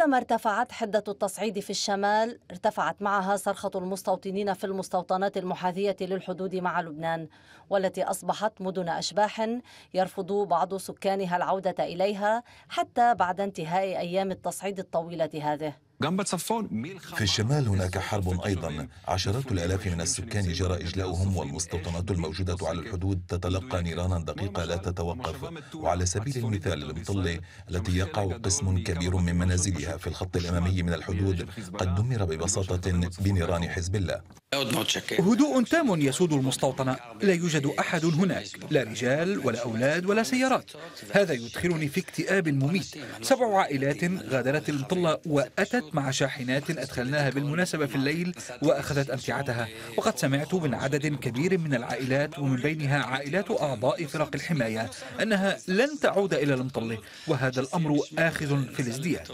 كلما ارتفعت حدة التصعيد في الشمال ارتفعت معها صرخة المستوطنين في المستوطنات المحاذية للحدود مع لبنان والتي أصبحت مدن أشباح يرفض بعض سكانها العودة إليها حتى بعد انتهاء أيام التصعيد الطويلة هذه في الشمال هناك حرب أيضا عشرات الآلاف من السكان جرى إجلاؤهم والمستوطنات الموجودة على الحدود تتلقى نيرانا دقيقة لا تتوقف وعلى سبيل المثال المطلة التي يقع قسم كبير من منازلها في الخط الأمامي من الحدود قد دمر ببساطة بنيران حزب الله هدوء تام يسود المستوطنة لا يوجد أحد هناك لا رجال ولا أولاد ولا سيارات هذا يدخلني في اكتئاب مميت سبع عائلات غادرت المطلة وأتت مع شاحنات أدخلناها بالمناسبة في الليل وأخذت أمتعتها وقد سمعت من عدد كبير من العائلات ومن بينها عائلات أعضاء فرق الحماية أنها لن تعود إلى المطلة وهذا الأمر آخذ في الازدياد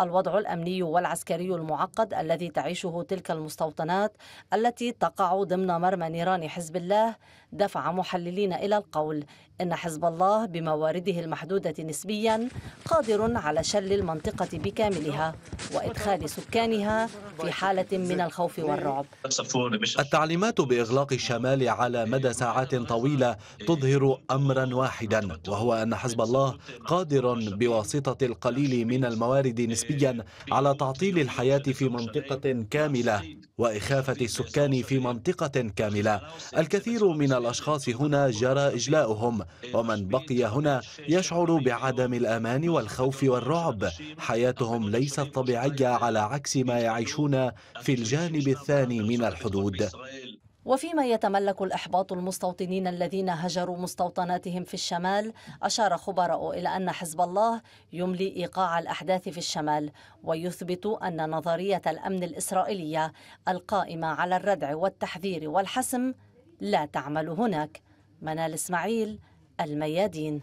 الوضع الأمني والعسكري المعقد الذي تعيشه تلك المستوطنات التي تقع ضمن مرمى نيران حزب الله دفع محللين إلى القول إن حزب الله بموارده المحدودة نسبيا قادر على شل المنطقة بكاملها وإن وإدخال سكانها في حالة من الخوف والرعب التعليمات بإغلاق الشمال على مدى ساعات طويلة تظهر أمرا واحدا وهو أن حزب الله قادر بواسطة القليل من الموارد نسبيا على تعطيل الحياة في منطقة كاملة وإخافة السكان في منطقة كاملة الكثير من الأشخاص هنا جرى إجلاؤهم ومن بقي هنا يشعر بعدم الأمان والخوف والرعب حياتهم ليست طبيعية السورية على عكس ما يعيشون في الجانب الثاني من الحدود وفيما يتملك الإحباط المستوطنين الذين هجروا مستوطناتهم في الشمال أشار خبراء إلى أن حزب الله يملي إيقاع الأحداث في الشمال ويثبت أن نظرية الأمن الإسرائيلية القائمة على الردع والتحذير والحسم لا تعمل هناك منال إسماعيل الميادين